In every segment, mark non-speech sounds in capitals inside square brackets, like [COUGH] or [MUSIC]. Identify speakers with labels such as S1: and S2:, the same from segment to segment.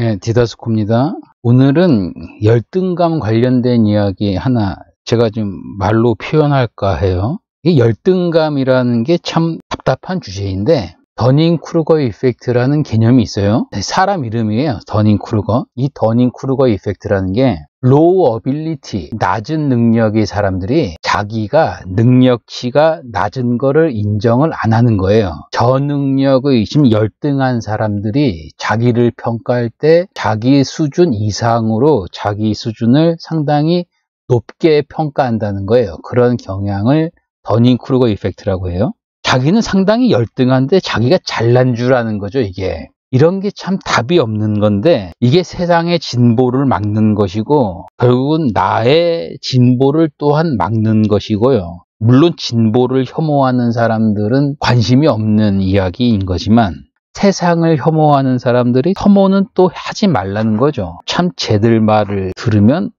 S1: 예, 디다스코입니다. 오늘은 열등감 관련된 이야기 하나 제가 좀 말로 표현할까 해요. 이 열등감이라는 게 참 답답한 주제인데 더닝 크루거 이펙트라는 개념이 있어요. 사람 이름이에요. 더닝 크루거. 이 더닝 크루거 이펙트라는 게 로우 어빌리티 낮은 능력의 사람들이 자기가 능력치가 낮은 거를 인정을 안 하는 거예요. 저능력의 지금 열등한 사람들이 자기를 평가할 때 자기 수준 이상으로 자기 수준을 상당히 높게 평가한다는 거예요. 그런 경향을 더닝크루거 이펙트라고 해요. 자기는 상당히 열등한데 자기가 잘난 줄 아는 거죠, 이게. 이런 게 참 답이 없는 건데 이게 세상의 진보를 막는 것이고 결국은 나의 진보를 또한 막는 것이고요. 물론 진보를 혐오하는 사람들은 관심이 없는 이야기인 거지만 세상을 혐오하는 사람들이 혐오는 또 하지 말라는 거죠. 참 쟤들 말을 들으면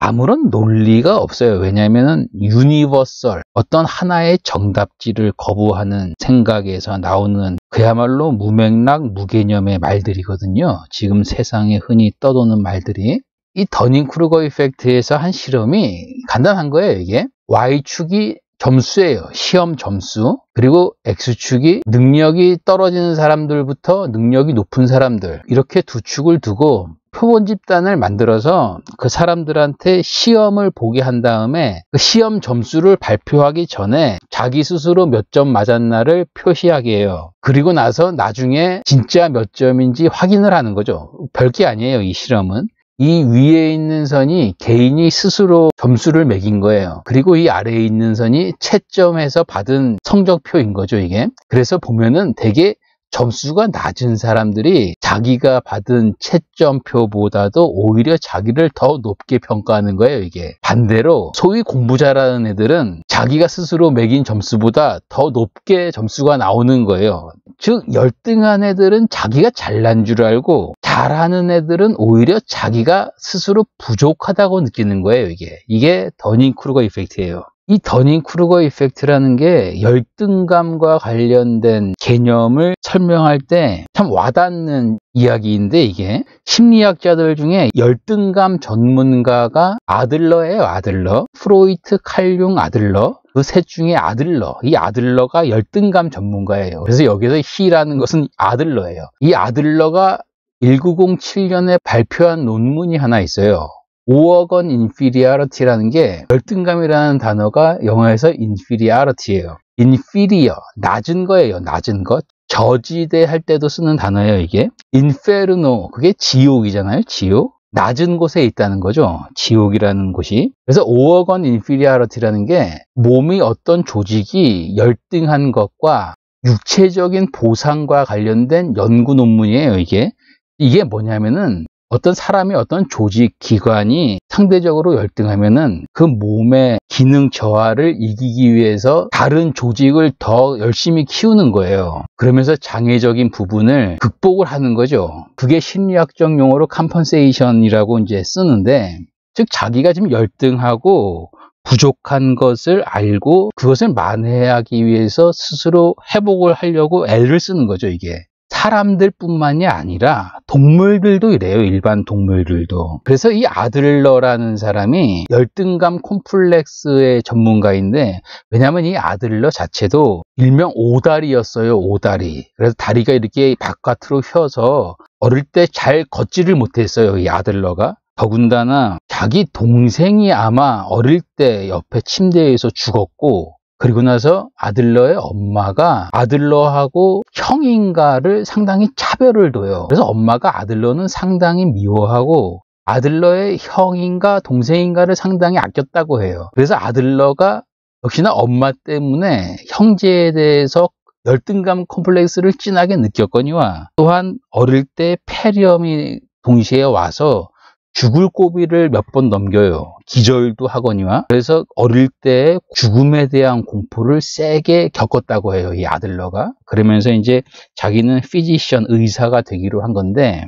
S1: 아무런 논리가 없어요. 왜냐하면 유니버설, 어떤 하나의 정답지를 거부하는 생각에서 나오는 그야말로 무맥락, 무개념의 말들이거든요. 지금 세상에 흔히 떠도는 말들이. 이 더닝크루거 이펙트에서 한 실험이 간단한 거예요, 이게. Y축이 점수예요. 시험 점수. 그리고 X축이 능력이 떨어지는 사람들부터 능력이 높은 사람들. 이렇게 두 축을 두고 표본 집단을 만들어서 그 사람들한테 시험을 보게 한 다음에 그 시험 점수를 발표하기 전에 자기 스스로 몇 점 맞았나를 표시하게 해요. 그리고 나서 나중에 진짜 몇 점인지 확인을 하는 거죠. 별게 아니에요, 이 실험은. 이 위에 있는 선이 개인이 스스로 점수를 매긴 거예요. 그리고 이 아래에 있는 선이 채점해서 받은 성적표인 거죠, 이게. 그래서 보면은 되게 점수가 낮은 사람들이 자기가 받은 채점표보다도 오히려 자기를 더 높게 평가하는 거예요, 이게. 반대로 소위 공부 잘하는 애들은 자기가 스스로 매긴 점수보다 더 높게 점수가 나오는 거예요. 즉, 열등한 애들은 자기가 잘난 줄 알고 잘하는 애들은 오히려 자기가 스스로 부족하다고 느끼는 거예요, 이게. 이게 더닝크루거 이펙트예요. 이 더닝크루거 이펙트라는 게 열등감과 관련된 개념을 설명할 때 참 와닿는 이야기인데 이게 심리학자들 중에 열등감 전문가가 아들러예요 아들러 프로이트 칼융 아들러 그 셋 중에 아들러 이 아들러가 열등감 전문가예요 그래서 여기서 히라는 것은 아들러예요 이 아들러가 1907년에 발표한 논문이 하나 있어요 5억 원 inferiority라는 게 열등감이라는 단어가 영어에서 inferiority예요. inferior, 낮은 거예요. 낮은 것. 저지대 할 때도 쓰는 단어예요, 이게. inferno, 그게 지옥이잖아요, 지옥. 낮은 곳에 있다는 거죠. 지옥이라는 곳이. 그래서 5억 원 인피리아리티라는 게 몸이 어떤 조직이 열등한 것과 육체적인 보상과 관련된 연구 논문이에요, 이게. 이게 뭐냐면은 어떤 사람이 어떤 조직, 기관이 상대적으로 열등하면은 그 몸의 기능 저하를 이기기 위해서 다른 조직을 더 열심히 키우는 거예요. 그러면서 장애적인 부분을 극복을 하는 거죠. 그게 심리학적 용어로 컴펀세이션이라고 이제 쓰는데 즉 자기가 지금 열등하고 부족한 것을 알고 그것을 만회하기 위해서 스스로 회복을 하려고 애를 쓰는 거죠, 이게. 사람들뿐만이 아니라 동물들도 이래요 일반 동물들도 그래서 이 아들러라는 사람이 열등감 콤플렉스의 전문가인데 왜냐하면 이 아들러 자체도 일명 오다리였어요 오다리 그래서 다리가 이렇게 바깥으로 휘어서 어릴 때 잘 걷지를 못했어요 이 아들러가 더군다나 자기 동생이 아마 어릴 때 옆에 침대에서 죽었고 그리고 나서 아들러의 엄마가 아들러하고 형인가를 상당히 차별을 둬요. 그래서 엄마가 아들러는 상당히 미워하고 아들러의 형인가 동생인가를 상당히 아꼈다고 해요. 그래서 아들러가 역시나 엄마 때문에 형제에 대해서 열등감 콤플렉스를 진하게 느꼈거니와 또한 어릴 때 폐렴이 동시에 와서 죽을 고비를 몇 번 넘겨요. 기절도 하거니와. 그래서 어릴 때 죽음에 대한 공포를 세게 겪었다고 해요. 이 아들러가. 그러면서 이제 자기는 피지션 의사가 되기로 한 건데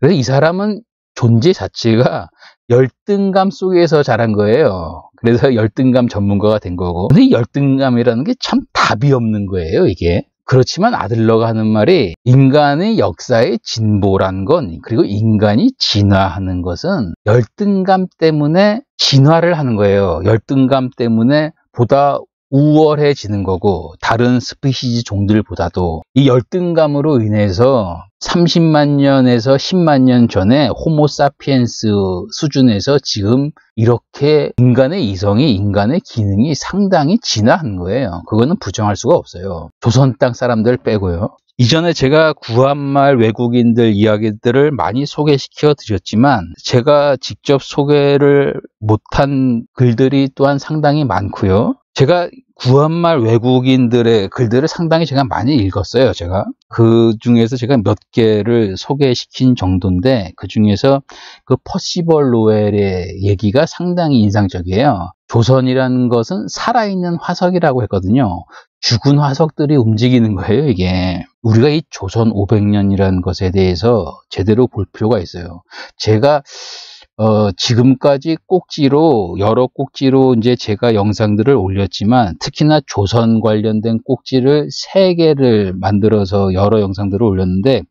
S1: 그래서 이 사람은 존재 자체가 열등감 속에서 자란 거예요. 그래서 열등감 전문가가 된 거고. 근데 열등감이라는 게 참 답이 없는 거예요, 이게. 그렇지만 아들러가 하는 말이 인간의 역사의 진보란 건 그리고 인간이 진화하는 것은 열등감 때문에 진화를 하는 거예요. 열등감 때문에 보다 우월해지는 거고 다른 스피시즈 종들보다도 이 열등감으로 인해서 30만 년에서 10만 년 전에 호모사피엔스 수준에서 지금 이렇게 인간의 이성이 인간의 기능이 상당히 진화한 거예요. 그거는 부정할 수가 없어요. 조선 땅 사람들 빼고요. 이전에 제가 구한말 외국인들 이야기들을 많이 소개시켜 드렸지만 제가 직접 소개를 못한 글들이 또한 상당히 많고요. 제가 구한말 외국인들의 글들을 상당히 제가 많이 읽었어요. 제가 그 중에서 제가 몇 개를 소개시킨 정도인데 그 중에서 그 퍼시벌 로웰의 얘기가 상당히 인상적이에요. 조선이라는 것은 살아있는 화석이라고 했거든요. 죽은 화석들이 움직이는 거예요, 이게. 우리가 이 조선 500년이라는 것에 대해서 제대로 볼 필요가 있어요. 제가 어, 지금까지 꼭지로 여러 꼭지로 이제 제가 영상들을 올렸지만 특히나 조선 관련된 꼭지를 세 개를 만들어서 여러 영상들을 올렸는데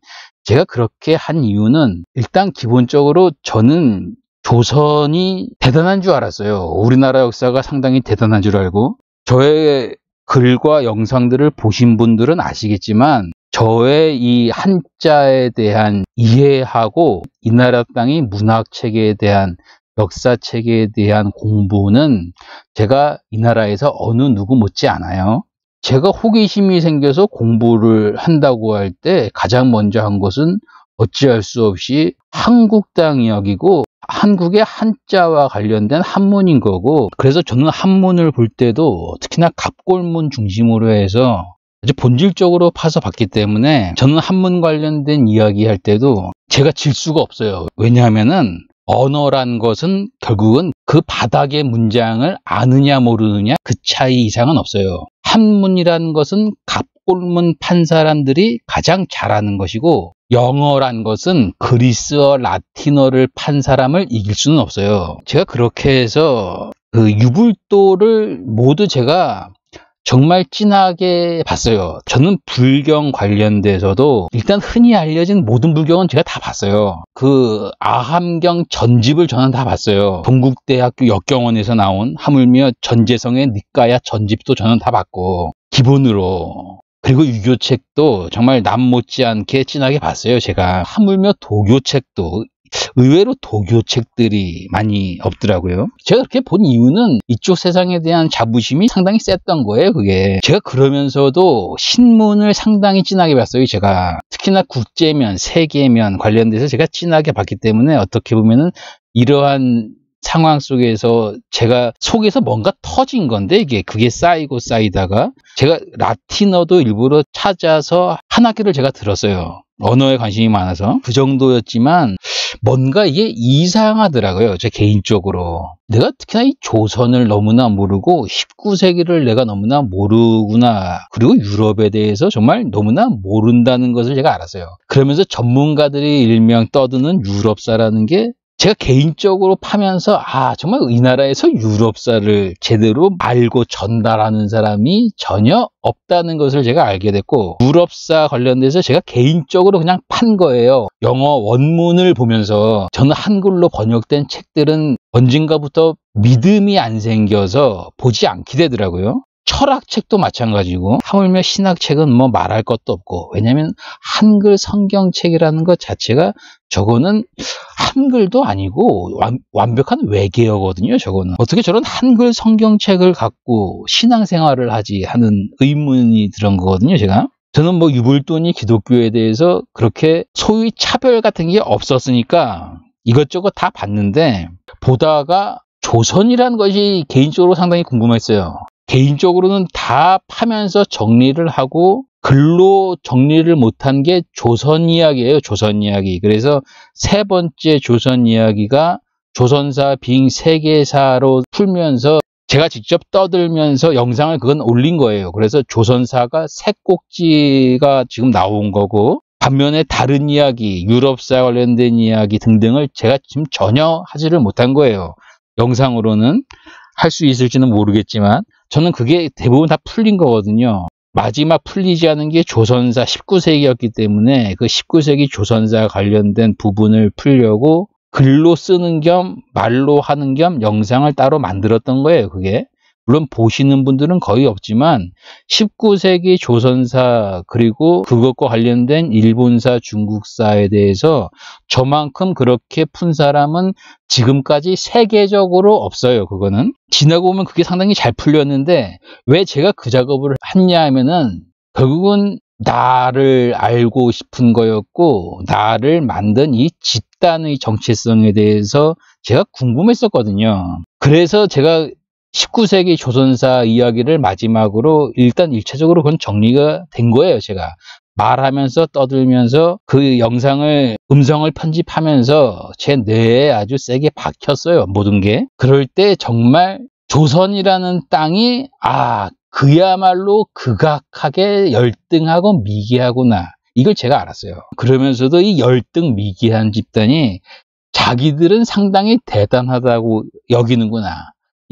S1: 제가 그렇게 한 이유는 일단 기본적으로 저는 조선이 대단한 줄 알았어요. 우리나라 역사가 상당히 대단한 줄 알고 저의 글과 영상들을 보신 분들은 아시겠지만 저의 이 한자에 대한 이해하고 이 나라 땅의 문학 체계에 대한 역사 체계에 대한 공부는 제가 이 나라에서 어느 누구 못지 않아요. 제가 호기심이 생겨서 공부를 한다고 할 때 가장 먼저 한 것은 어찌할 수 없이 한국 땅 이야기고 한국의 한자와 관련된 한문인 거고 그래서 저는 한문을 볼 때도 특히나 갑골문 중심으로 해서 아주 본질적으로 파서봤기 때문에 저는 한문 관련된 이야기 할 때도 제가 질 수가 없어요. 왜냐하면은 언어란 것은 결국은 그 바닥의 문장을 아느냐 모르느냐 그 차이 이상은 없어요. 한문이라는 것은 갑골문 판 사람들이 가장 잘하는 것이고 영어란 것은 그리스어 라틴어를 판 사람을 이길 수는 없어요. 제가 그렇게 해서 그 유불도를 모두 제가 정말 진하게 봤어요. 저는 불경 관련돼서도 일단 흔히 알려진 모든 불경은 제가 다 봤어요. 그 아함경 전집을 저는 다 봤어요. 동국대학교 역경원에서 나온 하물며 전재성의 니까야 전집도 저는 다 봤고 기본으로 그리고 유교책도 정말 남 못지않게 진하게 봤어요. 제가 하물며 도교책도 의외로 도교 책들이 많이 없더라고요. 제가 그렇게 본 이유는 이쪽 세상에 대한 자부심이 상당히 셌던 거예요, 그게. 제가 그러면서도 신문을 상당히 진하게 봤어요, 제가. 특히나 국제면, 세계면 관련돼서 제가 진하게 봤기 때문에 어떻게 보면은 이러한 상황 속에서 제가 속에서 뭔가 터진 건데 이게 그게 쌓이고 쌓이다가 제가 라틴어도 일부러 찾아서 한 학기를 제가 들었어요. 언어에 관심이 많아서 그 정도였지만 뭔가 이게 이상하더라고요. 제 개인적으로. 내가 특히나 이 조선을 너무나 모르고 19세기를 내가 너무나 모르구나. 그리고 유럽에 대해서 정말 너무나 모른다는 것을 제가 알았어요. 그러면서 전문가들이 일명 떠드는 유럽사라는 게 제가 개인적으로 파면서 아 정말 이 나라에서 유럽사를 제대로 알고 전달하는 사람이 전혀 없다는 것을 제가 알게 됐고 유럽사 관련돼서 제가 개인적으로 그냥 판 거예요 영어 원문을 보면서 저는 한글로 번역된 책들은 언젠가부터 믿음이 안 생겨서 보지 않게 되더라고요 철학책도 마찬가지고 하물며 신학책은 뭐 말할 것도 없고 왜냐하면 한글 성경책이라는 것 자체가 저거는 한글도 아니고 완, 완벽한 외계어거든요 저거는 어떻게 저런 한글 성경책을 갖고 신앙생활을 하지 하는 의문이 들은 거거든요 제가 저는 뭐 유불돈이 기독교에 대해서 그렇게 소위 차별 같은 게 없었으니까 이것저것 다 봤는데 보다가 조선이라는 것이 개인적으로 상당히 궁금했어요. 개인적으로는 다 파면서 정리를 하고 글로 정리를 못한 게 조선 이야기예요. 조선 이야기. 그래서 세 번째 조선 이야기가 조선사 빙 세계사로 풀면서 제가 직접 떠들면서 영상을 그건 올린 거예요. 그래서 조선사가 새 꼭지가 지금 나온 거고 반면에 다른 이야기, 유럽사 관련된 이야기 등등을 제가 지금 전혀 하지를 못한 거예요. 영상으로는 할 수 있을지는 모르겠지만 저는 그게 대부분 다 풀린 거거든요. 마지막 풀리지 않은 게 조선사 19세기였기 때문에 그 19세기 조선사 관련된 부분을 풀려고 글로 쓰는 겸 말로 하는 겸 영상을 따로 만들었던 거예요, 그게. 물론 보시는 분들은 거의 없지만 19세기 조선사 그리고 그것과 관련된 일본사 중국사에 대해서 저만큼 그렇게 푼 사람은 지금까지 세계적으로 없어요 그거는 지나고 보면 그게 상당히 잘 풀렸는데 왜 제가 그 작업을 했냐 하면은 결국은 나를 알고 싶은 거였고 나를 만든 이 집단의 정체성에 대해서 제가 궁금했었거든요. 그래서 제가 19세기 조선사 이야기를 마지막으로 일단 일차적으로 그건 정리가 된 거예요, 제가. 말하면서 떠들면서 그 영상을 음성을 편집하면서 제 뇌에 아주 세게 박혔어요, 모든 게. 그럴 때 정말 조선이라는 땅이 아, 그야말로 극악하게 열등하고 미개하구나. 이걸 제가 알았어요. 그러면서도 이 열등 미개한 집단이 자기들은 상당히 대단하다고 여기는구나.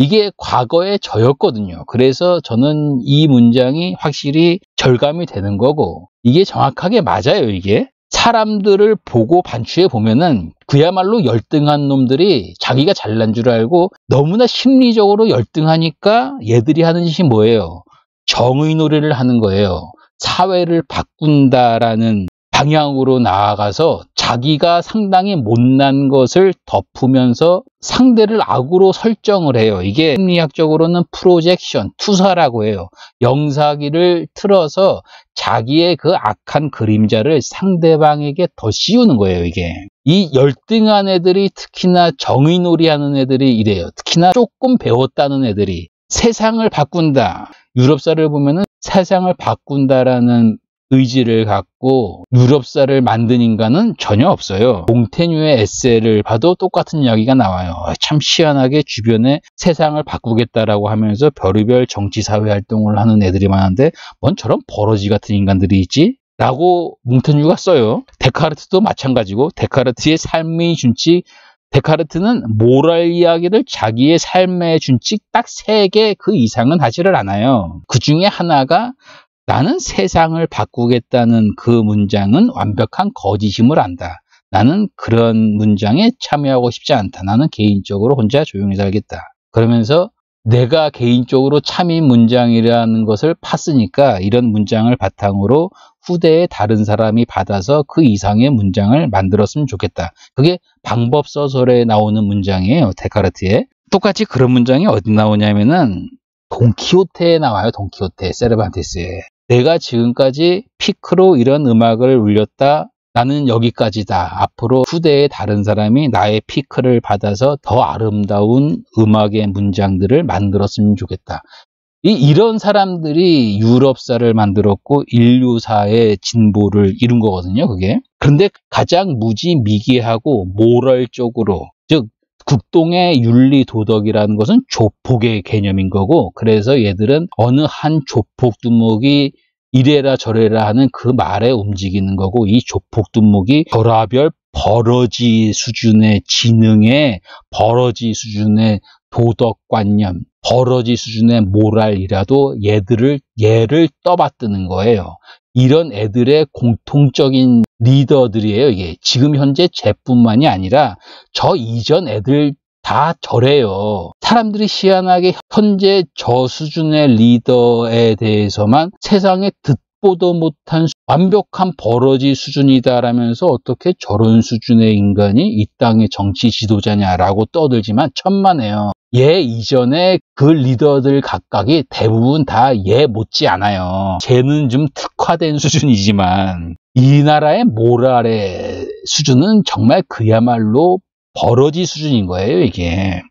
S1: 이게 과거의 저였거든요. 그래서 저는 이 문장이 확실히 절감이 되는 거고 이게 정확하게 맞아요, 이게. 사람들을 보고 반추해 보면은 그야말로 열등한 놈들이 자기가 잘난 줄 알고 너무나 심리적으로 열등하니까 얘들이 하는 짓이 뭐예요? 정의 노래를 하는 거예요. 사회를 바꾼다라는 방향으로 나아가서 자기가 상당히 못난 것을 덮으면서 상대를 악으로 설정을 해요. 이게 심리학적으로는 프로젝션, 투사라고 해요. 영사기를 틀어서 자기의 그 악한 그림자를 상대방에게 더 씌우는 거예요, 이게. 이 열등한 애들이 특히나 정의놀이 하는 애들이 이래요. 특히나 조금 배웠다는 애들이 세상을 바꾼다. 유럽사를 보면은 세상을 바꾼다라는 의지를 갖고 유럽사를 만든 인간은 전혀 없어요. 몽테뉴의 에세이를 봐도 똑같은 이야기가 나와요. 아, 참 시원하게 주변에 세상을 바꾸겠다라고 하면서 별의별 정치사회 활동을 하는 애들이 많은데 뭔 저런 버러지 같은 인간들이 있지? 라고 뭉텐뉴가 써요. 데카르트도 마찬가지고 데카르트의 삶의 준칙 데카르트는 모랄 이야기를 자기의 삶의 준칙 딱 세 개 그 이상은 하지를 않아요. 그 중에 하나가 나는 세상을 바꾸겠다는 그 문장은 완벽한 거짓임을 안다. 나는 그런 문장에 참여하고 싶지 않다. 나는 개인적으로 혼자 조용히 살겠다. 그러면서 내가 개인적으로 참인 문장이라는 것을 팠으니까 이런 문장을 바탕으로 후대에 다른 사람이 받아서 그 이상의 문장을 만들었으면 좋겠다. 그게 방법서설에 나오는 문장이에요. 데카르트에. 똑같이 그런 문장이 어디 나오냐면은 돈키호테에 나와요. 동키호테 세르반테스에. 내가 지금까지 피크로 이런 음악을 울렸다. 나는 여기까지다. 앞으로 후대의 다른 사람이 나의 피크를 받아서 더 아름다운 음악의 문장들을 만들었으면 좋겠다. 이, 이런 사람들이 유럽사를 만들었고 인류사의 진보를 이룬 거거든요, 그게. 그런데 가장 무지미기하고 모럴적으로 국동의 윤리 도덕이라는 것은 조폭의 개념인 거고 그래서 얘들은 어느 한 조폭 두목이 이래라 저래라 하는 그 말에 움직이는 거고 이 조폭 두목이 결화별 버러지 수준의 지능에 버러지 수준의 도덕관념, 버러지 수준의 모랄이라도 얘들을 얘를 떠받드는 거예요. 이런 애들의 공통적인 리더들이에요. 이게 지금 현재 쟤뿐만이 아니라 저 이전 애들 다 저래요. 사람들이 시안하게 현재 저 수준의 리더에 대해서만 세상에 듣 보도 못한 완벽한 버러지 수준이다라면서 어떻게 저런 수준의 인간이 이 땅의 정치 지도자냐라고 떠들지만 천만에요. 얘 이전에 그 리더들 각각이 대부분 다 얘 못지 않아요. 쟤는 좀 특화된 수준이지만 이 나라의 모랄의 수준은 정말 그야말로 버러지 수준인 거예요, 이게.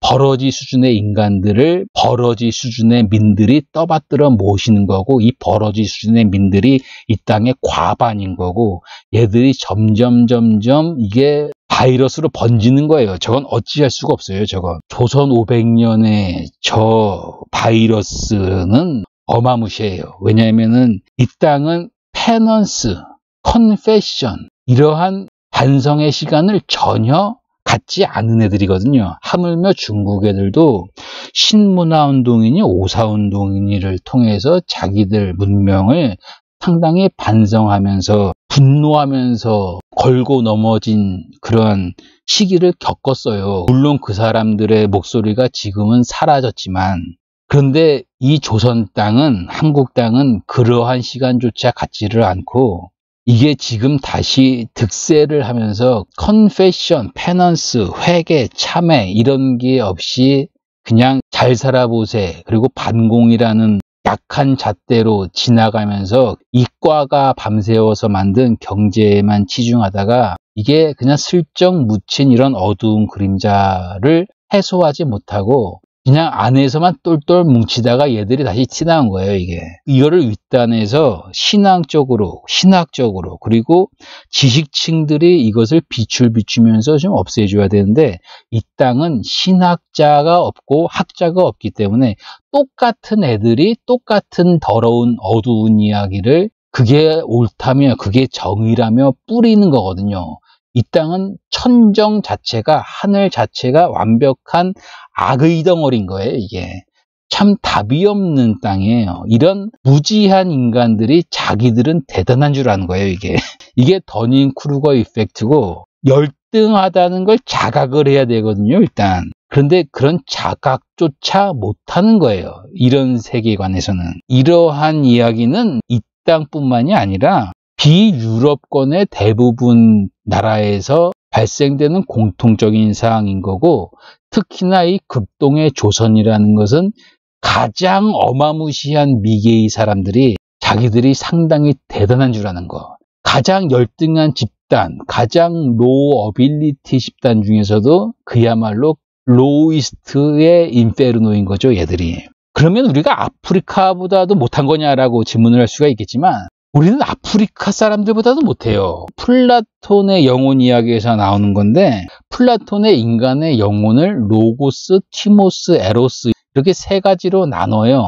S1: 버러지 수준의 인간들을 버러지 수준의 민들이 떠받들어 모시는 거고 이 버러지 수준의 민들이 이 땅의 과반인 거고 얘들이 점점 점점 이게 바이러스로 번지는 거예요. 저건 어찌할 수가 없어요. 저건 조선 500년의 저 바이러스는 어마무시해요. 왜냐하면이 땅은 페넌스 컨페션 이러한 반성의 시간을 전혀 갖지 않은 애들이거든요. 하물며 중국 애들도 신문화 운동이니 오사 운동이니를 통해서 자기들 문명을 상당히 반성하면서 분노하면서 걸고 넘어진 그런 시기를 겪었어요. 물론 그 사람들의 목소리가 지금은 사라졌지만 그런데 이 조선 땅은 한국 땅은 그러한 시간조차 갖지를 않고 이게 지금 다시 득세를 하면서 컨페션, 페넌스, 회계 참회 이런 게 없이 그냥 잘 살아보세 그리고 반공이라는 약한 잣대로 지나가면서 이과가 밤새워서 만든 경제에만 치중하다가 이게 그냥 슬쩍 묻힌 이런 어두운 그림자를 해소하지 못하고 그냥 안에서만 똘똘 뭉치다가 얘들이 다시 튀나온 거예요, 이게. 이거를 윗단에서 신앙적으로, 신학적으로, 그리고 지식층들이 이것을 빛을 비추면서 좀 없애줘야 되는데, 이 땅은 신학자가 없고 학자가 없기 때문에 똑같은 애들이 똑같은 더러운 어두운 이야기를 그게 옳다며, 그게 정의라며 뿌리는 거거든요. 이 땅은 천정 자체가 하늘 자체가 완벽한 악의 덩어리인 거예요 이게 참 답이 없는 땅이에요 이런 무지한 인간들이 자기들은 대단한 줄 아는 거예요 이게 [LAUGHS] 이게 더닝 크루거 이펙트고 열등하다는 걸 자각을 해야 되거든요 일단 그런데 그런 자각조차 못하는 거예요 이런 세계관에서는 이러한 이야기는 이 땅뿐만이 아니라 비유럽권의 대부분 나라에서 발생되는 공통적인 사항인 거고 특히나 이 급동의 조선이라는 것은 가장 어마무시한 미개의 사람들이 자기들이 상당히 대단한 줄 아는 거 가장 열등한 집단 가장 로우 어빌리티 집단 중에서도 그야말로 로이스트의 인페르노인 거죠 얘들이 그러면 우리가 아프리카보다도 못한 거냐라고 질문을 할 수가 있겠지만 우리는 아프리카 사람들보다도 못해요. 플라톤의 영혼 이야기에서 나오는 건데 플라톤의 인간의 영혼을 로고스, 티모스, 에로스 이렇게 세 가지로 나눠요.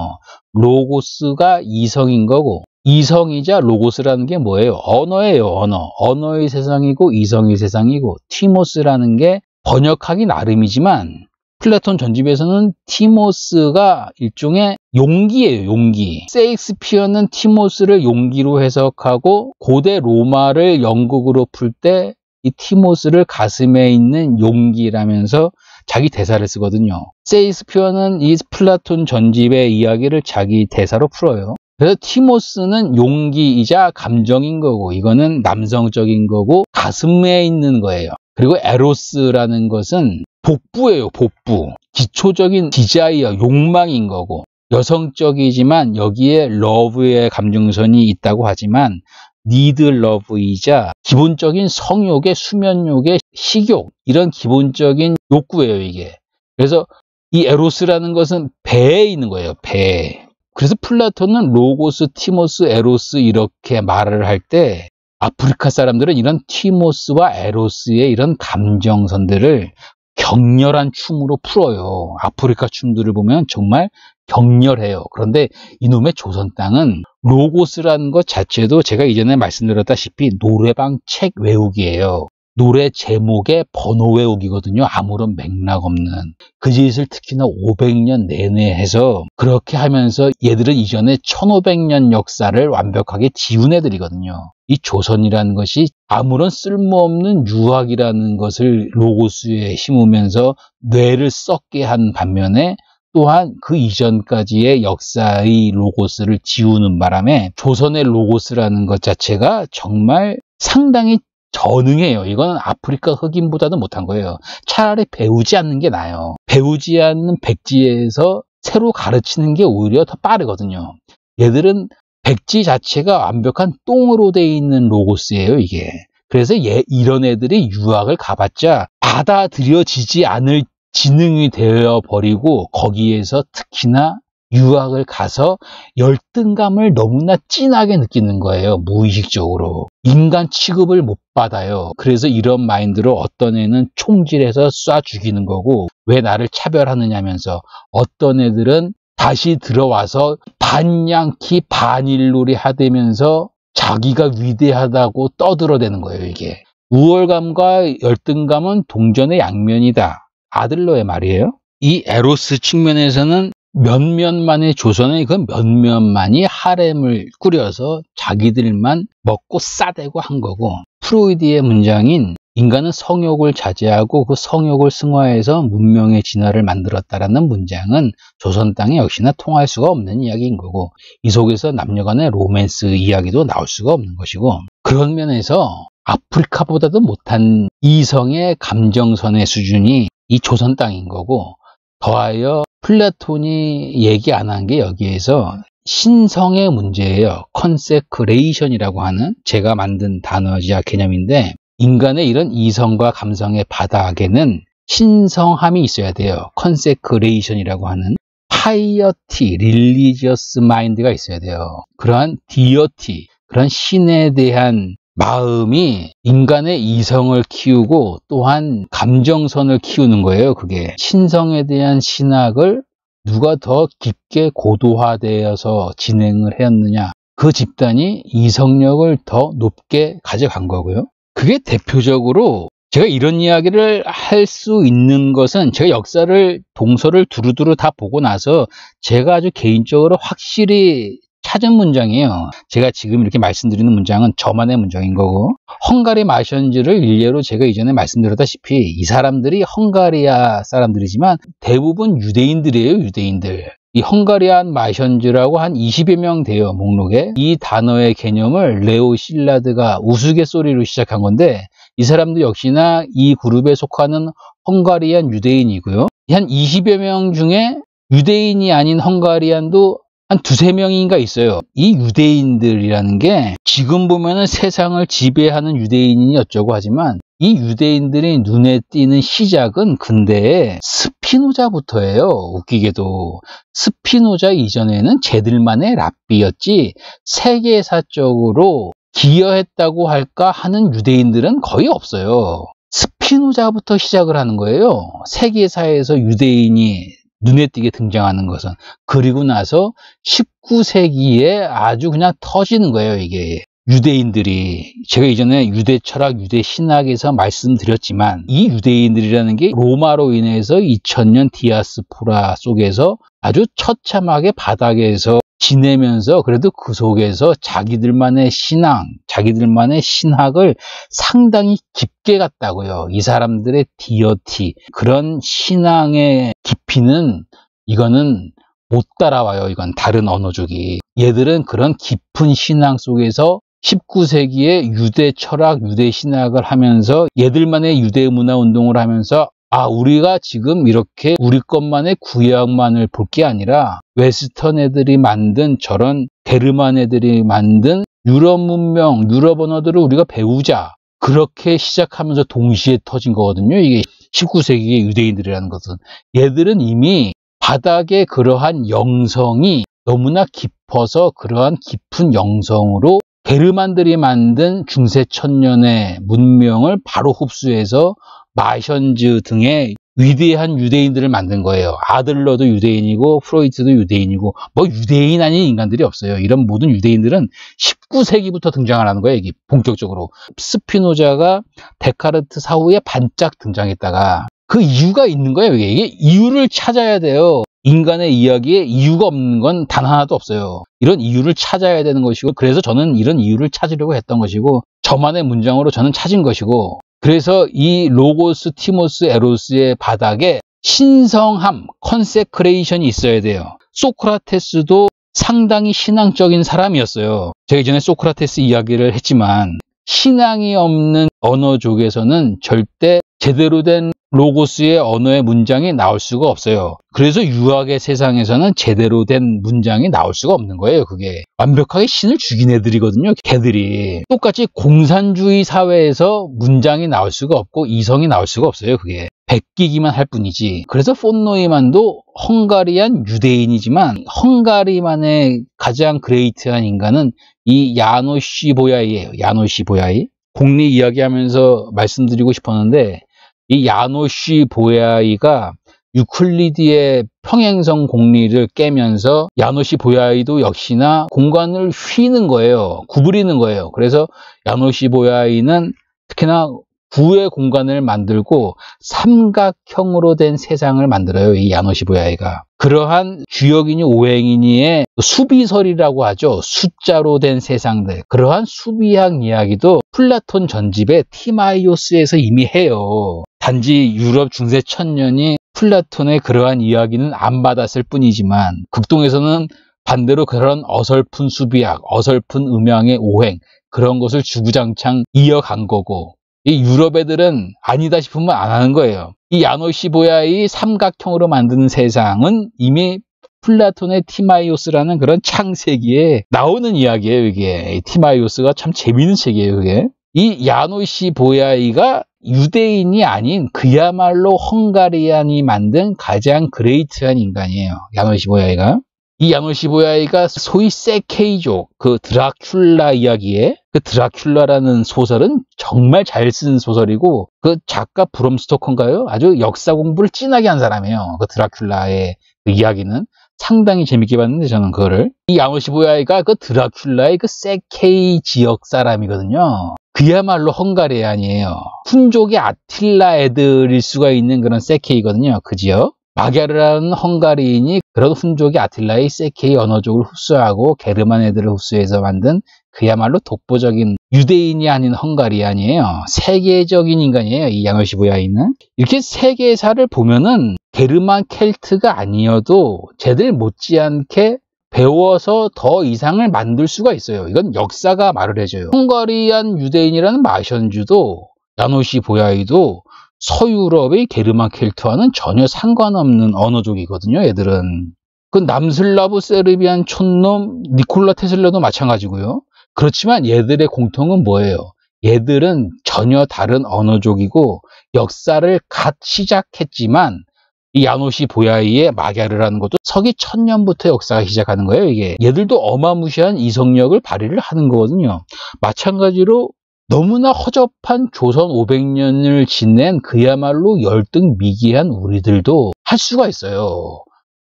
S1: 로고스가 이성인 거고 이성이자 로고스라는 게 뭐예요? 언어예요, 언어. 언어의 세상이고 이성의 세상이고 티모스라는 게 번역하기 나름이지만 플라톤 전집에서는 티모스가 일종의 용기예요, 용기. 세익스피어는 티모스를 용기로 해석하고 고대 로마를 연극으로 풀 때 이 티모스를 가슴에 있는 용기라면서 자기 대사를 쓰거든요. 세익스피어는 이 플라톤 전집의 이야기를 자기 대사로 풀어요. 그래서 티모스는 용기이자 감정인 거고 이거는 남성적인 거고 가슴에 있는 거예요. 그리고 에로스라는 것은 복부예요, 복부. 기초적인 디자이어, 욕망인 거고 여성적이지만 여기에 러브의 감정선이 있다고 하지만 니드 러브이자 기본적인 성욕의 수면욕의 식욕 이런 기본적인 욕구예요 이게 그래서 이 에로스라는 것은 배에 있는 거예요 배 그래서 플라톤은 로고스, 티모스, 에로스 이렇게 말을 할 때 아프리카 사람들은 이런 티모스와 에로스의 이런 감정선들을 격렬한 춤으로 풀어요. 아프리카 춤들을 보면 정말 격렬해요. 그런데 이놈의 조선 땅은 로고스라는 것 자체도 제가 이전에 말씀드렸다시피 노래방 책 외우기예요. 노래 제목의 번호 외우기거든요. 아무런 맥락 없는. 그 짓을 특히나 500년 내내 해서 그렇게 하면서 얘들은 이전에 1500년 역사를 완벽하게 지운 애들이거든요. 이 조선이라는 것이 아무런 쓸모없는 유학이라는 것을 로고스에 심으면서 뇌를 썩게 한 반면에 또한 그 이전까지의 역사의 로고스를 지우는 바람에 조선의 로고스라는 것 자체가 정말 상당히 전능해요 이건 아프리카 흑인보다도 못한 거예요. 차라리 배우지 않는 게 나아요. 배우지 않는 백지에서 새로 가르치는 게 오히려 더 빠르거든요. 얘들은 백지 자체가 완벽한 똥으로 돼 있는 로고스예요, 이게. 그래서 얘, 이런 애들이 유학을 가봤자 받아들여지지 않을 지능이 되어 버리고 거기에서 특히나 유학을 가서 열등감을 너무나 진하게 느끼는 거예요. 무의식적으로. 인간 취급을 못 받아요. 그래서 이런 마인드로 어떤 애는 총질해서 쏴 죽이는 거고 왜 나를 차별하느냐면서 어떤 애들은 다시 들어와서 반양키 반일놀이 하대면서 자기가 위대하다고 떠들어대는 거예요, 이게. 우월감과 열등감은 동전의 양면이다. 아들로의 말이에요. 이 에로스 측면에서는 몇몇만의 조선의 그 몇몇만이 하렘을 꾸려서 자기들만 먹고 싸대고 한 거고 프로이드의 문장인 인간은 성욕을 자제하고 그 성욕을 승화해서 문명의 진화를 만들었다라는 문장은 조선 땅에 역시나 통할 수가 없는 이야기인 거고 이 속에서 남녀 간의 로맨스 이야기도 나올 수가 없는 것이고 그런 면에서 아프리카보다도 못한 이성의 감정선의 수준이 이 조선 땅인 거고 더하여 플라톤이 얘기 안 한 게 여기에서 신성의 문제예요. 컨세크레이션이라고 하는 제가 만든 단어지자 개념인데 인간의 이런 이성과 감성의 바닥에는 신성함이 있어야 돼요. 컨세크레이션이라고 하는 파이어티, 릴리지어스 마인드가 있어야 돼요. 그러한 디어티, 그런 신에 대한 마음이 인간의 이성을 키우고 또한 감정선을 키우는 거예요. 그게 신성에 대한 신학을 누가 더 깊게 고도화되어서 진행을 했느냐. 그 집단이 이성력을 더 높게 가져간 거고요. 그게 대표적으로 제가 이런 이야기를 할 수 있는 것은 제가 역사를 동서를 두루두루 다 보고 나서 제가 아주 개인적으로 확실히 찾은 문장이에요. 제가 지금 이렇게 말씀드리는 문장은 저만의 문장인 거고 헝가리 마션즈를 일례로 제가 이전에 말씀드렸다시피 이 사람들이 헝가리아 사람들이지만 대부분 유대인들이에요. 유대인들. 이 헝가리안 마션즈라고 한 20여 명 돼요 목록에 이 단어의 개념을 레오 실라드가 우스갯소리로 시작한 건데 이 사람도 역시나 이 그룹에 속하는 헝가리안 유대인이고요 한 20여 명 중에 유대인이 아닌 헝가리안도 한 두세 명인가 있어요. 이 유대인들이라는 게 지금 보면은 세상을 지배하는 유대인이 어쩌고 하지만 이 유대인들의 눈에 띄는 시작은 근대에 스피노자부터예요. 웃기게도 스피노자 이전에는 제들만의 랍비였지 세계사적으로 기여했다고 할까 하는 유대인들은 거의 없어요. 스피노자부터 시작을 하는 거예요. 세계사에서 유대인이 눈에 띄게 등장하는 것은 그리고 나서 19세기에 아주 그냥 터지는 거예요 이게 유대인들이 제가 이전에 유대 철학, 유대 신학에서 말씀드렸지만 이 유대인들이라는 게 로마로 인해서 2000년 디아스포라 속에서 아주 처참하게 바닥에서 지내면서 그래도 그 속에서 자기들만의 신앙, 자기들만의 신학을 상당히 깊게 갔다고요. 이 사람들의 디어티, 그런 신앙의 깊이는 이거는 못 따라와요. 이건 다른 언어족이. 얘들은 그런 깊은 신앙 속에서 1 9세기에 유대 철학, 유대 신학을 하면서 얘들만의 유대 문화 운동을 하면서 아 우리가 지금 이렇게 우리 것만의 구약만을 볼 게 아니라 웨스턴 애들이 만든 저런 게르만 애들이 만든 유럽 문명, 유럽 언어들을 우리가 배우자. 그렇게 시작하면서 동시에 터진 거거든요. 이게 19세기의 유대인들이라는 것은. 얘들은 이미 바닥에 그러한 영성이 너무나 깊어서 그러한 깊은 영성으로 게르만들이 만든 중세 천년의 문명을 바로 흡수해서 마션즈 등의 위대한 유대인들을 만든 거예요. 아들러도 유대인이고 프로이트도 유대인이고 뭐 유대인 아닌 인간들이 없어요. 이런 모든 유대인들은 19세기부터 등장을 하는 거예요. 이게 본격적으로 스피노자가 데카르트 사후에 반짝 등장했다가 그 이유가 있는 거예요. 이게 이유를 찾아야 돼요. 인간의 이야기에 이유가 없는 건 단 하나도 없어요. 이런 이유를 찾아야 되는 것이고 그래서 저는 이런 이유를 찾으려고 했던 것이고 저만의 문장으로 저는 찾은 것이고 그래서 이 로고스, 티모스, 에로스의 바닥에 신성함, 컨세크레이션이 있어야 돼요. 소크라테스도 상당히 신앙적인 사람이었어요. 제가 전에 소크라테스 이야기를 했지만 신앙이 없는 언어족에서는 절대 제대로 된 로고스의 언어의 문장이 나올 수가 없어요. 그래서 유학의 세상에서는 제대로 된 문장이 나올 수가 없는 거예요. 그게 완벽하게 신을 죽인 애들이거든요. 걔들이 똑같이 공산주의 사회에서 문장이 나올 수가 없고 이성이 나올 수가 없어요. 그게 베끼기만 할 뿐이지. 그래서 폰노이만도 헝가리한 유대인이지만 헝가리만의 가장 그레이트한 인간은 이 야노시 보야이예요. 야노시 보야이. 공리 이야기하면서 말씀드리고 싶었는데 이 야노시 보야이가 유클리디의 평행성 공리를 깨면서 야노시 보야이도 역시나 공간을 휘는 거예요. 구부리는 거예요. 그래서 야노시 보야이는 특히나 구의 공간을 만들고 삼각형으로 된 세상을 만들어요. 이야노시보야이가 그러한 주역이니 오행이니의 수비설이라고 하죠. 숫자로 된 세상들. 그러한 수비학 이야기도 플라톤 전집의 티마이오스에서 이미 해요. 단지 유럽 중세 천년이 플라톤의 그러한 이야기는 안 받았을 뿐이지만 극동에서는 반대로 그런 어설픈 수비학, 어설픈 음향의 오행 그런 것을 주구장창 이어간 거고 이 유럽 애들은 아니다 싶으면 안 하는 거예요. 이 야노시보야의 삼각형으로 만드는 세상은 이미 플라톤의 티마이오스라는 그런 창세기에 나오는 이야기예요, 이게. 티마이오스가 참 재미있는 책이에요, 그게. 이 야노시보야이가 유대인이 아닌 그야말로 헝가리안이 만든 가장 그레이트한 인간이에요. 야노시보야이가. 이 야무시보야이가 소위 세케이족, 그 드라큘라 이야기에 그 드라큘라라는 소설은 정말 잘 쓴 소설이고 그 작가 브롬스토커인가요? 아주 역사 공부를 진하게 한 사람이에요. 그 드라큘라의 그 이야기는 상당히 재밌게 봤는데 저는 그거를 이 야무시보야이가 그 드라큘라의 그 세케이 지역 사람이거든요. 그야말로 헝가리 아니에요. 훈족의 아틸라 애들일 수가 있는 그런 세케이거든요. 그 지역. 마게르라는 헝가리인이 그런 훈족이 아틸라의 세케이 언어족을 흡수하고 게르만애들을 흡수해서 만든 그야말로 독보적인 유대인이 아닌 헝가리안이에요. 세계적인 인간이에요. 이양노시부야인은 이렇게 세계사를 보면은 게르만 켈트가 아니어도 제들 못지않게 배워서 더 이상을 만들 수가 있어요. 이건 역사가 말을 해줘요. 헝가리안 유대인이라는 마션주도 야노시 보야이도 서유럽의 게르마 켈트와는 전혀 상관없는 언어족이거든요. 얘들은. 그 남슬라브 세르비안 촌놈 니콜라 테슬라도 마찬가지고요. 그렇지만 얘들의 공통은 뭐예요? 얘들은 전혀 다른 언어족이고 역사를 갓 시작했지만 이 야노시 보야이의 마갸르라는 것도 서기 천년부터 역사가 시작하는 거예요. 이게 얘들도 어마무시한 이성력을 발휘를 하는 거거든요. 마찬가지로 너무나 허접한 조선 500년을 지낸 그야말로 열등 미기한 우리들도 할 수가 있어요.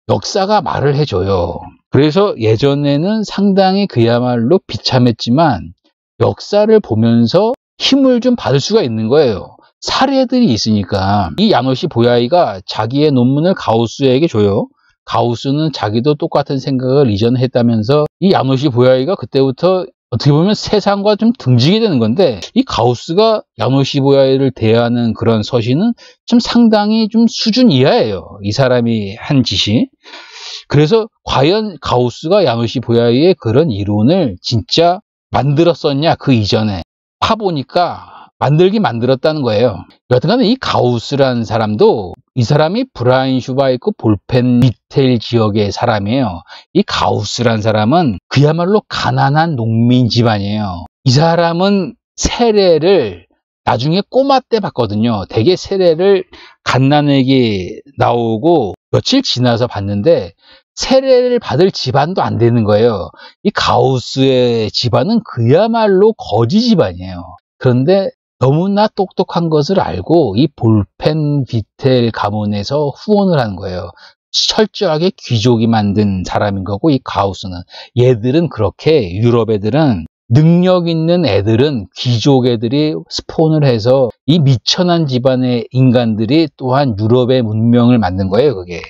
S1: 역사가 말을 해줘요. 그래서 예전에는 상당히 그야말로 비참했지만 역사를 보면서 힘을 좀 받을 수가 있는 거예요. 사례들이 있으니까 이 야노시 보야이가 자기의 논문을 가우스에게 줘요. 가우스는 자기도 똑같은 생각을 이전했다면서 이 야노시 보야이가 그때부터 어떻게 보면 세상과 좀 등지게 되는 건데 이 가우스가 야노시보야를 대하는 그런 서신은 좀 상당히 좀 수준 이하예요. 이 사람이 한 짓이. 그래서 과연 가우스가 야노시보야의 그런 이론을 진짜 만들었었냐 그 이전에 파보니까 만들기 만들었다는 거예요. 여하튼간에 이 가우스라는 사람도 이 사람이 브라인슈바이크 볼펜 디테일 지역의 사람이에요. 이 가우스라는 사람은 그야말로 가난한 농민 집안이에요. 이 사람은 세례를 나중에 꼬마 때 봤거든요. 대개 세례를 갓난에게 나오고 며칠 지나서 봤는데 세례를 받을 집안도 안 되는 거예요. 이 가우스의 집안은 그야말로 거지 집안이에요. 그런데 너무나 똑똑한 것을 알고 이 볼펜 비텔 가문에서 후원을 한 거예요. 철저하게 귀족이 만든 사람인 거고 이 가우스는 얘들은 그렇게 유럽 애들은 능력 있는 애들은 귀족 애들이 스폰을 해서 이 미천한 집안의 인간들이 또한 유럽의 문명을 만든 거예요, 그게.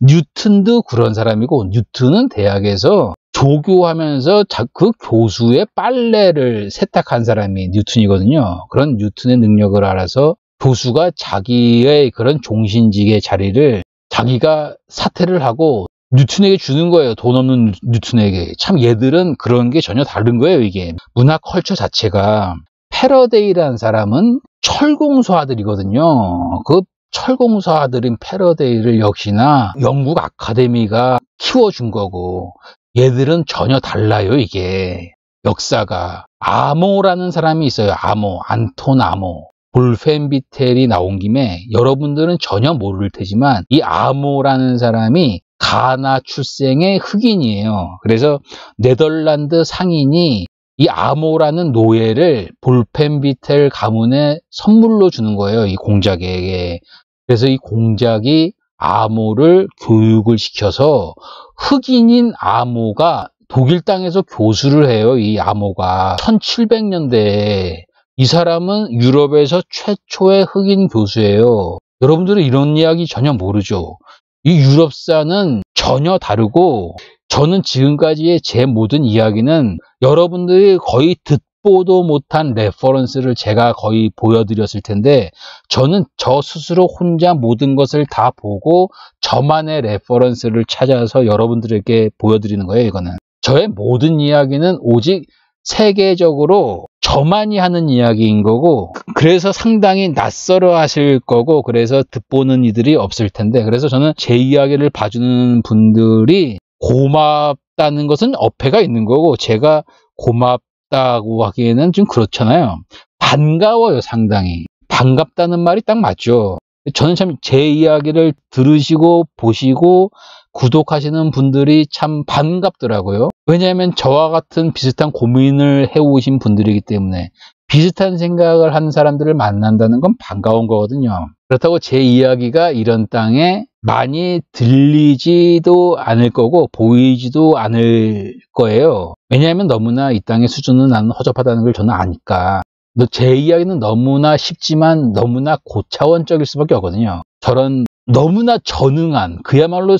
S1: 뉴튼도 그런 사람이고, 뉴튼은 대학에서 조교하면서 그 교수의 빨래를 세탁한 사람이 뉴튼이거든요. 그런 뉴튼의 능력을 알아서 교수가 자기의 그런 종신직의 자리를 자기가 사퇴를 하고 뉴튼에게 주는 거예요. 돈 없는 뉴튼에게. 참 얘들은 그런 게 전혀 다른 거예요, 이게. 문화 컬처 자체가. 패러데이라는 사람은 철공소 아들이거든요. 그철공사들인 패러데이를 역시나 영국 아카데미가 키워준 거고 얘들은 전혀 달라요 이게 역사가 암호라는 사람이 있어요 암호 안톤 아모 볼펜비텔이 나온 김에 여러분들은 전혀 모를 테지만 이암호라는 사람이 가나 출생의 흑인이에요 그래서 네덜란드 상인이 이암호라는 노예를 볼펜비텔 가문에 선물로 주는 거예요 이 공작에게 그래서 이 공작이 암호를 교육을 시켜서 흑인인 암호가 독일 땅에서 교수를 해요. 이 암호가 1700년대에 이 사람은 유럽에서 최초의 흑인 교수예요. 여러분들은 이런 이야기 전혀 모르죠. 이 유럽사는 전혀 다르고 저는 지금까지의 제 모든 이야기는 여러분들이 거의 듣 보도 못한 레퍼런스를 제가 거의 보여드렸을 텐데 저는 저 스스로 혼자 모든 것을 다 보고 저만의 레퍼런스를 찾아서 여러분들에게 보여드리는 거예요 이거는 저의 모든 이야기는 오직 세계적으로 저만이 하는 이야기인 거고 그래서 상당히 낯설어 하실 거고 그래서 듣보는 이들이 없을 텐데 그래서 저는 제 이야기를 봐주는 분들이 고맙다는 것은 어폐가 있는 거고 제가 고맙 반갑다고 하기에는 좀 그렇잖아요. 반가워요, 상당히. 반갑다는 말이 딱 맞죠. 저는 참 제 이야기를 들으시고 보시고 구독하시는 분들이 참 반갑더라고요. 왜냐하면 저와 같은 비슷한 고민을 해오신 분들이기 때문에 비슷한 생각을 하는 사람들을 만난다는 건 반가운 거거든요. 그렇다고 제 이야기가 이런 땅에 많이 들리지도 않을 거고 보이지도 않을 거예요. 왜냐하면 너무나 이 땅의 수준은 나는 허접하다는 걸 저는 아니까. 제 이야기는 너무나 쉽지만 너무나 고차원적일 수밖에 없거든요. 저런 너무나 전능한 그야말로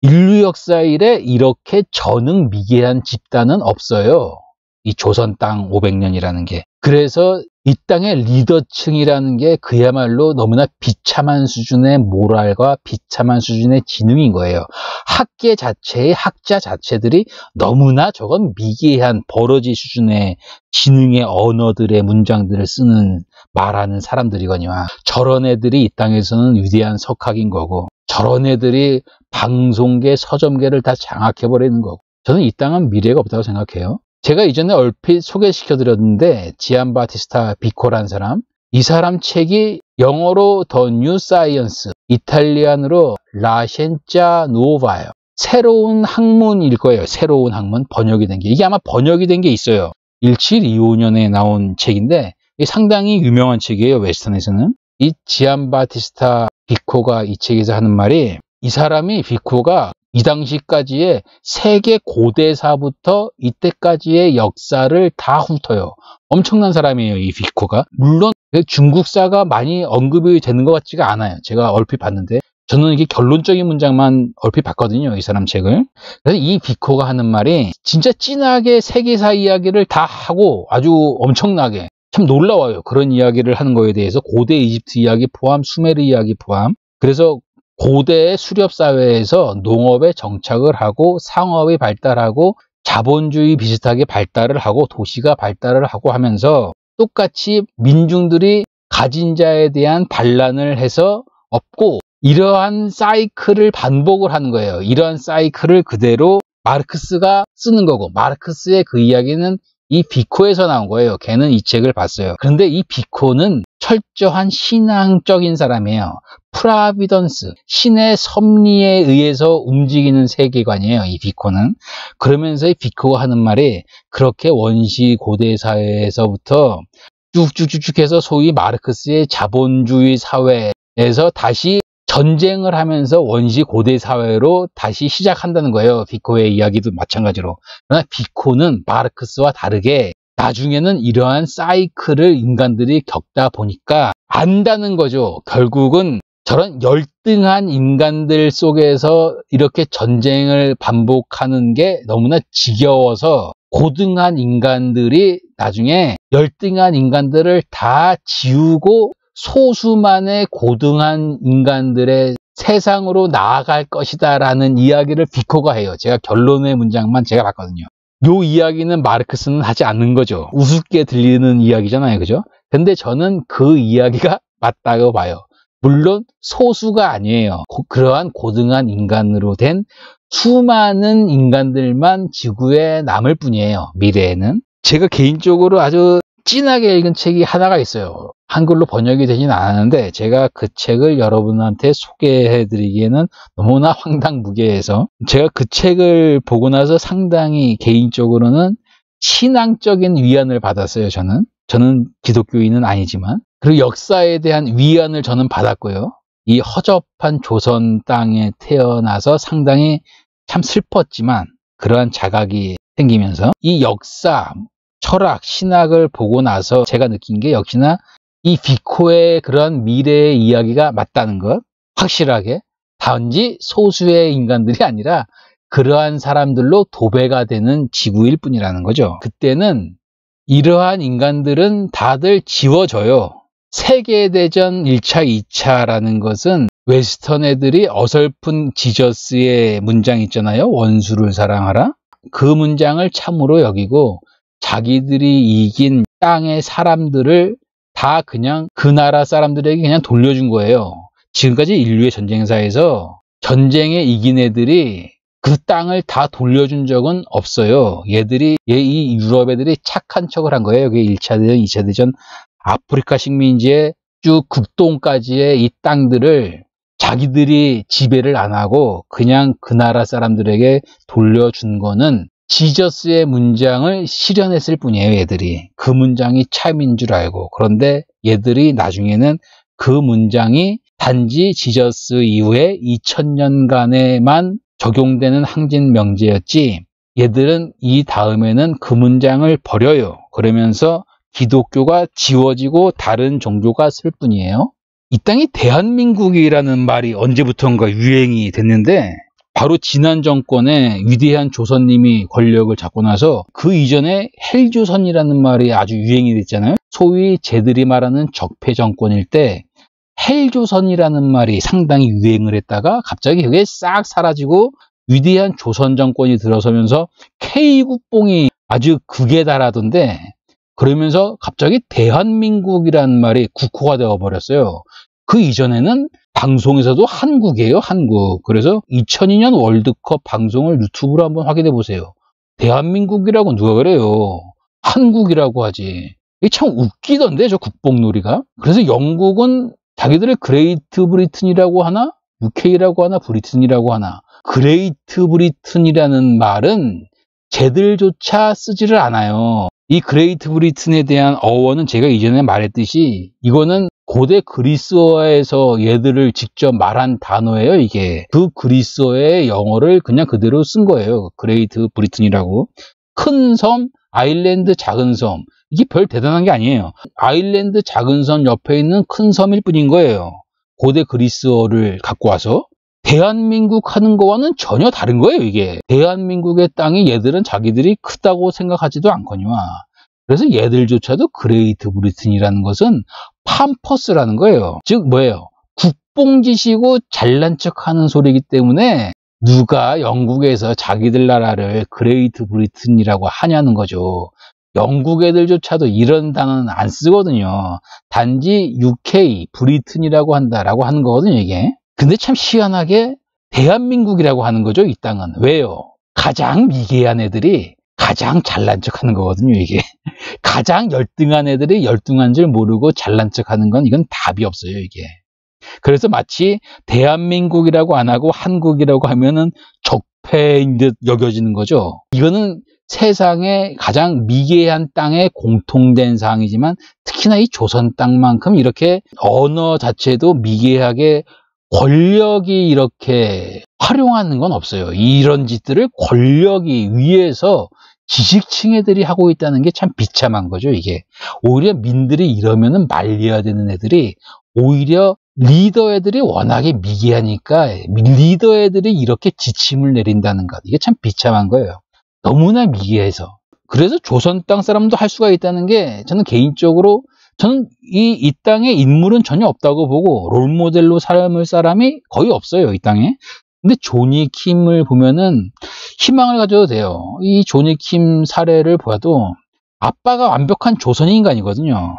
S1: 인류 역사 일에 이렇게 전능 미개한 집단은 없어요. 이 조선 땅 500년이라는 게. 그래서 이 땅의 리더층이라는 게 그야말로 너무나 비참한 수준의 모랄과 비참한 수준의 지능인 거예요. 학계 자체의 학자 자체들이 너무나 저건 미개한 버러지 수준의 지능의 언어들의 문장들을 쓰는 말하는 사람들이거니와 저런 애들이 이 땅에서는 위대한 석학인 거고 저런 애들이 방송계 서점계를 다 장악해버리는 거고 저는 이 땅은 미래가 없다고 생각해요. 제가 이전에 얼핏 소개시켜 드렸는데 지안 바티스타 비코란 사람 이 사람 책이 영어로 더뉴 사이언스 이탈리안으로 라센자 누오바예요 새로운 학문일 거예요 새로운 학문 번역이 된 게 이게 아마 번역이 된 게 있어요 1725년에 나온 책인데 상당히 유명한 책이에요 웨스턴에서는 이 지안 바티스타 비코가 이 책에서 하는 말이 이 사람이 비코가 이 당시까지의 세계 고대사부터 이때까지의 역사를 다 훑어요. 엄청난 사람이에요, 이 비코가. 물론 그 중국사가 많이 언급이 되는 것 같지가 않아요. 제가 얼핏 봤는데. 저는 이게 결론적인 문장만 얼핏 봤거든요, 이 사람 책을. 그래서 이 비코가 하는 말이 진짜 진하게 세계사 이야기를 다 하고 아주 엄청나게 참 놀라워요. 그런 이야기를 하는 거에 대해서 고대 이집트 이야기 포함, 수메르 이야기 포함. 그래서 고대 수렵사회에서 농업에 정착을 하고 상업이 발달하고 자본주의 비슷하게 발달을 하고 도시가 발달을 하고 하면서 똑같이 민중들이 가진 자에 대한 반란을 해서 없고 이러한 사이클을 반복을 하는 거예요. 이러한 사이클을 그대로 마르크스가 쓰는 거고 마르크스의 그 이야기는 이 비코에서 나온 거예요. 걔는 이 책을 봤어요. 그런데 이 비코는 철저한 신앙적인 사람이에요. 프라비던스, 신의 섭리에 의해서 움직이는 세계관이에요, 이 비코는. 그러면서 이 비코가 하는 말이 그렇게 원시 고대 사회에서부터 쭉쭉쭉쭉 해서 소위 마르크스의 자본주의 사회에서 다시 전쟁을 하면서 원시 고대 사회로 다시 시작한다는 거예요. 비코의 이야기도 마찬가지로. 그러나 비코는 마르크스와 다르게 나중에는 이러한 사이클을 인간들이 겪다 보니까 안다는 거죠. 결국은 저런 열등한 인간들 속에서 이렇게 전쟁을 반복하는 게 너무나 지겨워서 고등한 인간들이 나중에 열등한 인간들을 다 지우고 소수만의 고등한 인간들의 세상으로 나아갈 것이다 라는 이야기를 비코가 해요. 제가 결론의 문장만 제가 봤거든요. 요 이야기는 마르크스는 하지 않는 거죠. 우습게 들리는 이야기잖아요. 그죠? 근데 저는 그 이야기가 맞다고 봐요. 물론 소수가 아니에요. 고, 그러한 고등한 인간으로 된 수많은 인간들만 지구에 남을 뿐이에요. 미래에는. 제가 개인적으로 아주 진하게 읽은 책이 하나가 있어요. 한글로 번역이 되진 않았는데 제가 그 책을 여러분한테 소개해 드리기에는 너무나 [LAUGHS] 황당무계해서 제가 그 책을 보고 나서 상당히 개인적으로는 신앙적인 위안을 받았어요 저는 저는 기독교인은 아니지만 그리고 역사에 대한 위안을 저는 받았고요 이 허접한 조선 땅에 태어나서 상당히 참 슬펐지만 그러한 자각이 생기면서 이 역사 철학, 신학을 보고 나서 제가 느낀 게 역시나 이 비코의 그러한 미래의 이야기가 맞다는 것 확실하게 단지 소수의 인간들이 아니라 그러한 사람들로 도배가 되는 지구일 뿐이라는 거죠. 그때는 이러한 인간들은 다들 지워져요. 세계대전 1차, 2차라는 것은 웨스턴 애들이 어설픈 지저스의 문장 있잖아요. 원수를 사랑하라. 그 문장을 참으로 여기고 자기들이 이긴 땅의 사람들을 다 그냥 그 나라 사람들에게 그냥 돌려준 거예요. 지금까지 인류의 전쟁사에서 전쟁에 이긴 애들이 그 땅을 다 돌려준 적은 없어요. 얘들이, 얘 이 유럽 애들이 착한 척을 한 거예요. 그게 1차 대전, 2차 대전, 아프리카 식민지에쭉 극동까지의 이 땅들을 자기들이 지배를 안 하고 그냥 그 나라 사람들에게 돌려준 거는 지저스의 문장을 실현했을 뿐이에요, 얘들이. 그 문장이 참인 줄 알고. 그런데 얘들이 나중에는 그 문장이 단지 지저스 이후에 2000년간에만 적용되는 항진 명제였지, 얘들은 이 다음에는 그 문장을 버려요. 그러면서 기독교가 지워지고 다른 종교가 쓸 뿐이에요. 이 땅이 대한민국이라는 말이 언제부턴가 유행이 됐는데 바로 지난 정권에 위대한 조선님이 권력을 잡고 나서 그 이전에 헬조선이라는 말이 아주 유행이 됐잖아요. 소위 제들이 말하는 적폐 정권일 때 헬조선이라는 말이 상당히 유행을 했다가 갑자기 그게 싹 사라지고 위대한 조선 정권이 들어서면서 K국뽕이 아주 극에 달하던데 그러면서 갑자기 대한민국이라는 말이 국호가 되어버렸어요. 그 이전에는 방송에서도 한국이에요, 한국. 그래서 2002년 월드컵 방송을 유튜브로 한번 확인해 보세요. 대한민국이라고 누가 그래요? 한국이라고 하지. 이게 참 웃기던데, 저 국뽕놀이가. 그래서 영국은 자기들의 그레이트 브리튼이라고 하나? UK라고 하나? 브리튼이라고 하나? 그레이트 브리튼이라는 말은 제들조차 쓰지를 않아요. 이 그레이트 브리튼에 대한 어원은 제가 이전에 말했듯이 이거는 고대 그리스어에서 얘들을 직접 말한 단어예요 이게 그 그리스어의 영어를 그냥 그대로 쓴 거예요 그레이트 브리튼이라고 큰섬 아일랜드 작은 섬 이게 별 대단한 게 아니에요 아일랜드 작은 섬 옆에 있는 큰 섬일 뿐인 거예요 고대 그리스어를 갖고 와서 대한민국 하는 거와는 전혀 다른 거예요 이게 대한민국의 땅이 얘들은 자기들이 크다고 생각하지도 않거니와 그래서 얘들조차도 그레이트 브리튼이라는 것은 팜퍼스라는 거예요. 즉 뭐예요? 국뽕지시고 잘난 척하는 소리이기 때문에 누가 영국에서 자기들 나라를 그레이트 브리튼이라고 하냐는 거죠. 영국 애들조차도 이런 단어는 안 쓰거든요. 단지 UK, 브리튼이라고 한다라고 하는 거거든요, 이게. 근데 참 희한하게 대한민국이라고 하는 거죠, 이 땅은. 왜요? 가장 미개한 애들이 가장 잘난 척 하는 거거든요, 이게. [LAUGHS] 가장 열등한 애들이 열등한 줄 모르고 잘난 척 하는 건 이건 답이 없어요, 이게. 그래서 마치 대한민국이라고 안 하고 한국이라고 하면은 적폐인 듯 여겨지는 거죠. 이거는 세상에 가장 미개한 땅에 공통된 사항이지만 특히나 이 조선 땅만큼 이렇게 언어 자체도 미개하게 권력이 이렇게 활용하는 건 없어요. 이런 짓들을 권력이 위해서 지식층 애들이 하고 있다는 게 참 비참한 거죠, 이게. 오히려 민들이 이러면은 말려야 되는 애들이 오히려 리더 애들이 워낙에 미개하니까 리더 애들이 이렇게 지침을 내린다는 것. 이게 참 비참한 거예요. 너무나 미개해서. 그래서 조선 땅 사람도 할 수가 있다는 게 저는 개인적으로 저는 이, 이 땅에 인물은 전혀 없다고 보고 롤모델로 삶을 사람이 거의 없어요, 이 땅에. 근데 조니 킴을 보면은 희망을 가져도 돼요. 이 조니 킴 사례를 보아도 아빠가 완벽한 조선인 인간이거든요.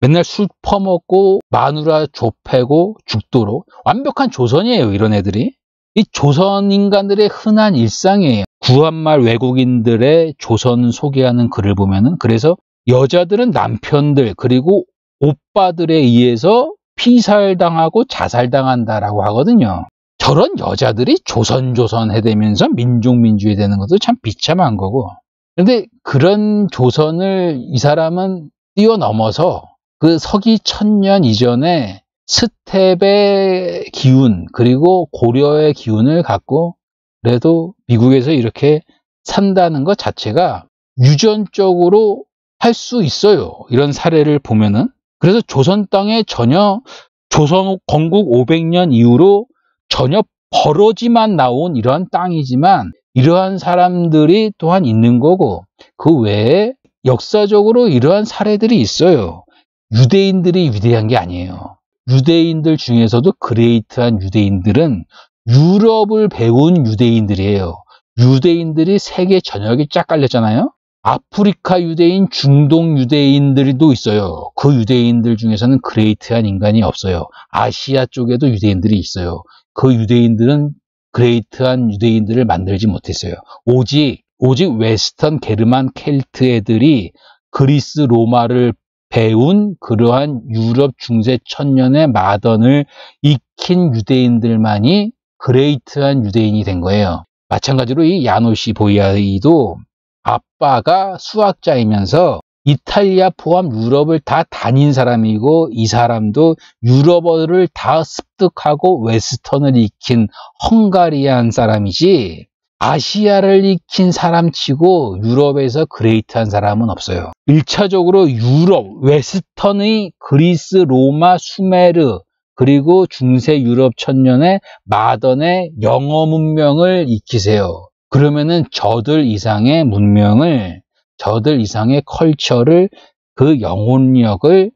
S1: 맨날 술 퍼먹고 마누라 조패고 죽도록 완벽한 조선이에요. 이런 애들이. 이 조선 인간들의 흔한 일상이에요. 구한말 외국인들의 조선 소개하는 글을 보면은 그래서 여자들은 남편들 그리고 오빠들에 의해서 피살당하고 자살당한다라고 하거든요. 저런 여자들이 조선조선 해대면서 민중민주해 되는 것도 참 비참한 거고 그런데 그런 조선을 이 사람은 뛰어넘어서 그 서기 천년 이전에 스텝의 기운 그리고 고려의 기운을 갖고 그래도 미국에서 이렇게 산다는 것 자체가 유전적으로 할 수 있어요. 이런 사례를 보면은 그래서 조선 땅에 전혀 조선 건국 500년 이후로 전혀 버러지만 나온 이러한 땅이지만 이러한 사람들이 또한 있는 거고 그 외에 역사적으로 이러한 사례들이 있어요. 유대인들이 위대한 게 아니에요. 유대인들 중에서도 그레이트한 유대인들은 유럽을 배운 유대인들이에요. 유대인들이 세계 전역에 쫙 깔렸잖아요. 아프리카 유대인, 중동 유대인들도 있어요. 그 유대인들 중에서는 그레이트한 인간이 없어요. 아시아 쪽에도 유대인들이 있어요. 그 유대인들은 그레이트한 유대인들을 만들지 못했어요. 오직 오직 웨스턴 게르만 켈트 애들이 그리스 로마를 배운 그러한 유럽 중세 천년의 마던을 익힌 유대인들만이 그레이트한 유대인이 된 거예요. 마찬가지로 이 야노시 보이아이도 아빠가 수학자이면서 이탈리아 포함 유럽을 다 다닌 사람이고 이 사람도 유럽어를 다 습득하고 웨스턴을 익힌 헝가리안 사람이지 아시아를 익힌 사람치고 유럽에서 그레이트한 사람은 없어요. 1차적으로 유럽, 웨스턴의 그리스, 로마, 수메르 그리고 중세 유럽 천년의 마던의 영어 문명을 익히세요. 그러면은 저들 이상의 문명을 저들 이상의 컬처를 그 영혼력을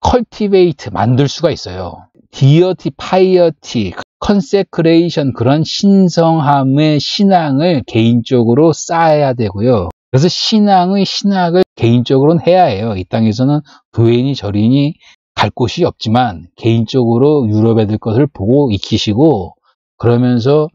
S1: 컬티베이트 만들 수가 있어요. 디어티, 파이어티, 컨세크레이션 그런 신성함의 신앙을 개인적으로 쌓아야 되고요. 그래서 신앙의 신학을 개인적으로는 해야 해요. 이 땅에서는 부인이저인이갈 곳이 없지만 개인적으로 유럽 애들 것을 보고 익히시고 그러면서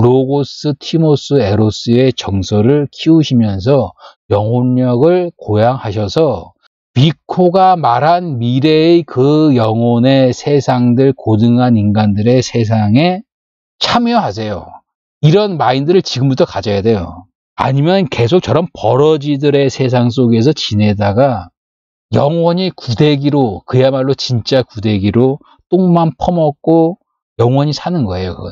S1: 로고스, 티모스, 에로스의 정서를 키우시면서 영혼력을 고양하셔서 비코가 말한 미래의 그 영혼의 세상들, 고등한 인간들의 세상에 참여하세요. 이런 마인드를 지금부터 가져야 돼요. 아니면 계속 저런 버러지들의 세상 속에서 지내다가 영원히 구대기로 그야말로 진짜 구대기로 똥만 퍼먹고 영원히 사는 거예요. 그거